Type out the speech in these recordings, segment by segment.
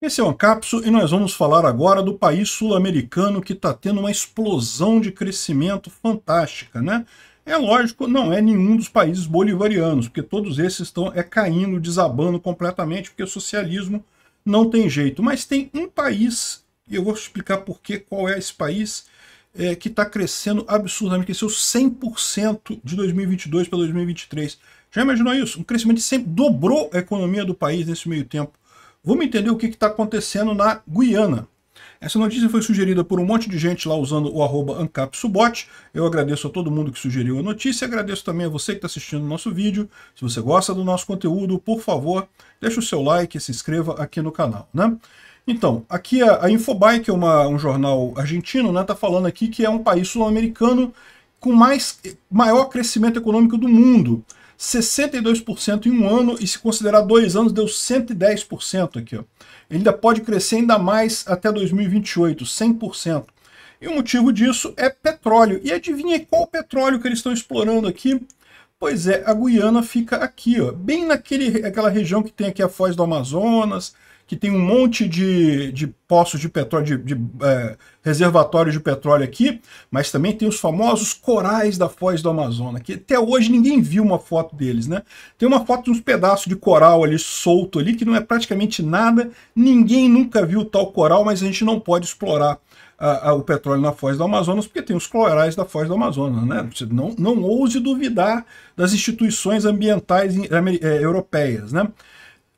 Esse é o Ancapsu e nós vamos falar agora do país sul-americano que está tendo uma explosão de crescimento fantástica, né? É lógico, não é nenhum dos países bolivarianos, porque todos esses estão é caindo, desabando completamente, porque o socialismo não tem jeito. Mas tem um país, e eu vou explicar por que, qual é esse país, é, que está crescendo absurdamente, cresceu 100% de 2022 para 2023. Já imaginou isso? Um crescimento de 100%, dobrou a economia do país nesse meio tempo. Vamos entender o que está acontecendo na Guiana. Essa notícia foi sugerida por um monte de gente lá usando o arroba AncapSubot. Eu agradeço a todo mundo que sugeriu a notícia, agradeço também a você que está assistindo o nosso vídeo. Se você gosta do nosso conteúdo, por favor, deixe o seu like e se inscreva aqui no canal. Né? Então, aqui a, Infobae, que é uma, um jornal argentino, está né, tá falando aqui que é um país sul-americano com mais, maior crescimento econômico do mundo. 62% em um ano e se considerar dois anos deu 110% aqui. Ó. Ele ainda pode crescer ainda mais até 2028, 100%. E o motivo disso é petróleo. E adivinha qual petróleo que eles estão explorando aqui? Pois é, a Guiana fica aqui, ó, bem naquele, aquela região que tem aqui a Foz do Amazonas, que tem um monte de, de poços de petróleo, de, de é, reservatórios de petróleo aqui, mas também tem os famosos corais da Foz do Amazonas, que até hoje ninguém viu uma foto deles, né? Tem uma foto de uns pedaços de coral ali solto ali, que não é praticamente nada, ninguém nunca viu tal coral, mas a gente não pode explorar a, a, o petróleo na Foz do Amazonas, porque tem os clorais da Foz do Amazonas. Né? Você não, não ouse duvidar das instituições ambientais é, europeias. Né?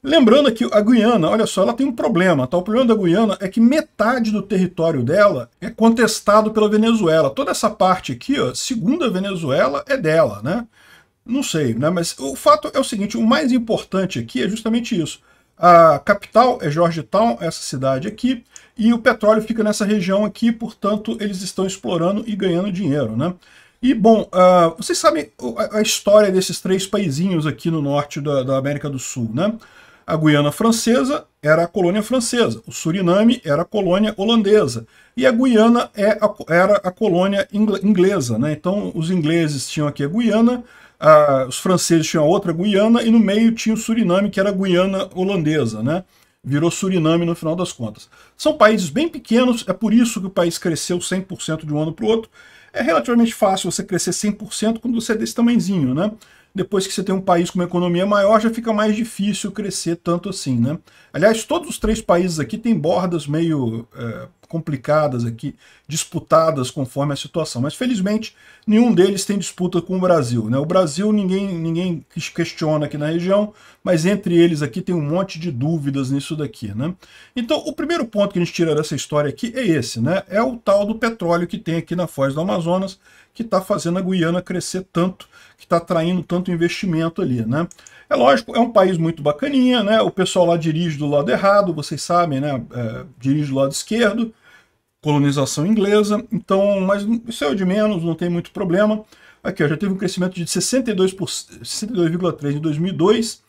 Lembrando aqui a Guiana, olha só, ela tem um problema. Tá? O problema da Guiana é que metade do território dela é contestado pela Venezuela. Toda essa parte aqui, ó, segundo a Venezuela, é dela. Né? Não sei, né? mas o fato é o seguinte, o mais importante aqui é justamente isso. A capital é Georgetown, essa cidade aqui, e o petróleo fica nessa região aqui, portanto, eles estão explorando e ganhando dinheiro, né? E, bom, uh, vocês sabem a história desses três paizinhos aqui no norte da, da, América do Sul, né? A Guiana Francesa era a colônia francesa, o Suriname era a colônia holandesa, e a Guiana é a, era a colônia inglesa, né? Então, os ingleses tinham aqui a Guiana, os franceses tinham outra Guiana e no meio tinha o Suriname, que era a Guiana holandesa, né? Virou Suriname no final das contas. São países bem pequenos, é por isso que o país cresceu 100% de um ano para o outro. É relativamente fácil você crescer 100% quando você é desse tamanzinho, né? Depois que você tem um país com uma economia maior, já fica mais difícil crescer tanto assim, né? Aliás, todos os três países aqui têm bordas meio é, complicadas aqui, disputadas conforme a situação. Mas felizmente nenhum deles tem disputa com o Brasil. Né? O Brasil ninguém, ninguém questiona aqui na região, mas entre eles aqui tem um monte de dúvidas nisso daqui. Né? Então o primeiro ponto que a gente tira dessa história aqui é esse, né? É o tal do petróleo que tem aqui na Foz do Amazonas, que está fazendo a Guiana crescer tanto, que está atraindo tanto investimento ali, né? É lógico, é um país muito bacaninha, né? O pessoal lá dirige do lado errado, vocês sabem, né? É, dirige do lado esquerdo, colonização inglesa. Então, mas isso é o de menos, não tem muito problema. Aqui, ó, já teve um crescimento de 62,3 62 em 2002,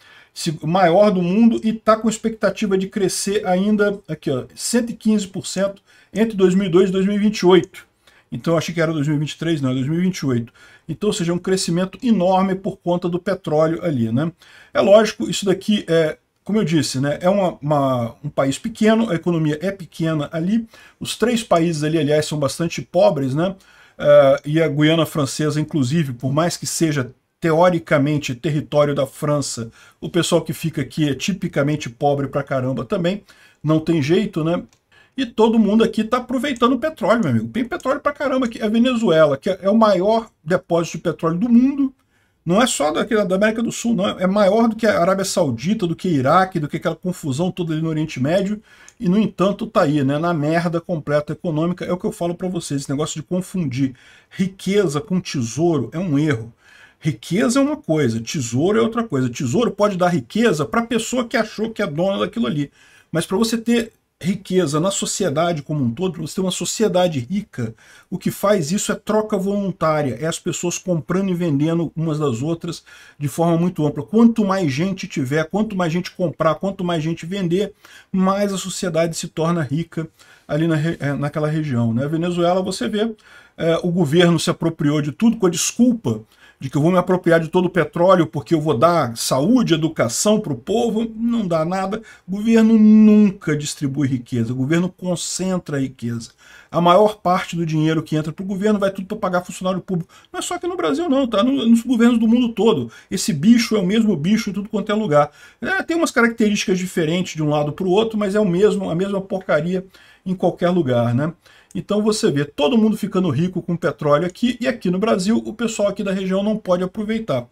maior do mundo, e está com expectativa de crescer ainda aqui, ó, 115% entre 2002 e 2028. Então, achei que era 2023, não, é 2028. Então, seja, um crescimento enorme por conta do petróleo ali, né? É lógico, isso daqui é como eu disse, né, é uma, uma, um país pequeno, a economia é pequena ali. Os três países ali, aliás, são bastante pobres, né? Uh, e a Guiana Francesa, inclusive, por mais que seja teoricamente território da França, o pessoal que fica aqui é tipicamente pobre pra caramba também, não tem jeito, né? E todo mundo aqui está aproveitando o petróleo, meu amigo. Tem petróleo pra caramba aqui. A Venezuela, que é o maior depósito de petróleo do mundo, não é só da América do Sul, não. É maior do que a Arábia Saudita, do que o Iraque, do que aquela confusão toda ali no Oriente Médio. E, no entanto, tá aí, né? Na merda completa econômica. É o que eu falo para vocês. Esse negócio de confundir riqueza com tesouro é um erro. Riqueza é uma coisa, tesouro é outra coisa. Tesouro pode dar riqueza para a pessoa que achou que é dona daquilo ali. Mas para você ter riqueza na sociedade como um todo, para você ter uma sociedade rica, o que faz isso é troca voluntária, é as pessoas comprando e vendendo umas das outras de forma muito ampla. Quanto mais gente tiver, quanto mais gente comprar, quanto mais gente vender, mais a sociedade se torna rica ali na, eh, naquela região. né? Venezuela, você vê, é, o governo se apropriou de tudo com a desculpa de que eu vou me apropriar de todo o petróleo porque eu vou dar saúde, educação para o povo, não dá nada. O governo nunca distribui riqueza, o governo concentra a riqueza. A maior parte do dinheiro que entra para o governo vai tudo para pagar funcionário público. Não é só aqui no Brasil, não, tá? Nos governos do mundo todo. Esse bicho é o mesmo bicho em tudo quanto é lugar. É, tem umas características diferentes de um lado para o outro, mas é o mesmo, a mesma porcaria em qualquer lugar, né? Então você vê todo mundo ficando rico com petróleo aqui e aqui no Brasil o pessoal aqui da região não pode aproveitar.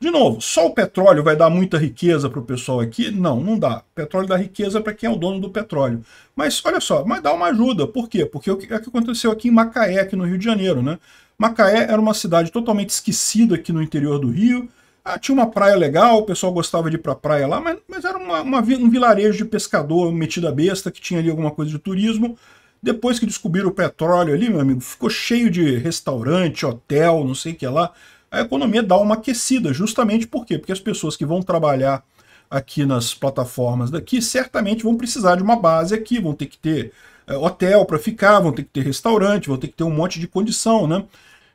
De novo, só o petróleo vai dar muita riqueza para o pessoal aqui? Não, não dá. Petróleo dá riqueza para quem é o dono do petróleo. Mas olha só, mas dá uma ajuda. Por quê? Porque é o que aconteceu aqui em Macaé, aqui no Rio de Janeiro, né? Macaé era uma cidade totalmente esquecida aqui no interior do Rio, ah, tinha uma praia legal, o pessoal gostava de ir pra praia lá, mas, mas era uma, uma, um vilarejo de pescador metido a besta, que tinha ali alguma coisa de turismo. Depois que descobriram o petróleo ali, meu amigo, ficou cheio de restaurante, hotel, não sei o que lá. A economia dá uma aquecida, justamente por quê? Porque as pessoas que vão trabalhar aqui nas plataformas daqui certamente vão precisar de uma base aqui, vão ter que ter eh, hotel para ficar, vão ter que ter restaurante, vão ter que ter um monte de condição, né?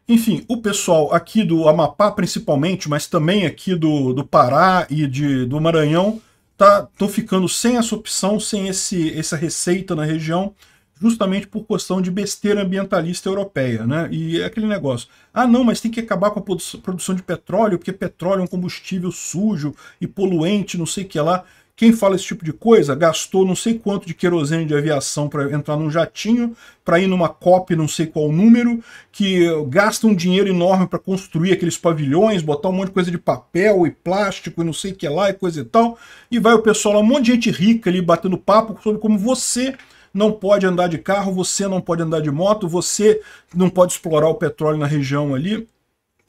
Enfim, o pessoal aqui do Amapá principalmente, mas também aqui do, do Pará e de, do Maranhão, tá, estão ficando sem essa opção, sem esse, essa receita na região, justamente por questão de besteira ambientalista europeia. Né? E é aquele negócio, ah não, mas tem que acabar com a produção de petróleo, porque petróleo é um combustível sujo e poluente, não sei o que lá. Quem fala esse tipo de coisa gastou não sei quanto de querosene de aviação para entrar num jatinho, para ir numa COP não sei qual número, que gasta um dinheiro enorme para construir aqueles pavilhões, botar um monte de coisa de papel e plástico e não sei o que lá e coisa e tal. E vai o pessoal lá, um monte de gente rica ali batendo papo sobre como você não pode andar de carro, você não pode andar de moto, você não pode explorar o petróleo na região ali.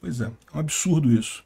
Pois é, é um absurdo isso.